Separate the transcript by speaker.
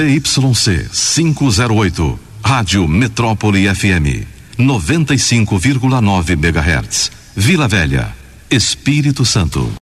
Speaker 1: ZYC 508, Rádio Metrópole FM, 95,9 MHz. Vila Velha, Espírito Santo.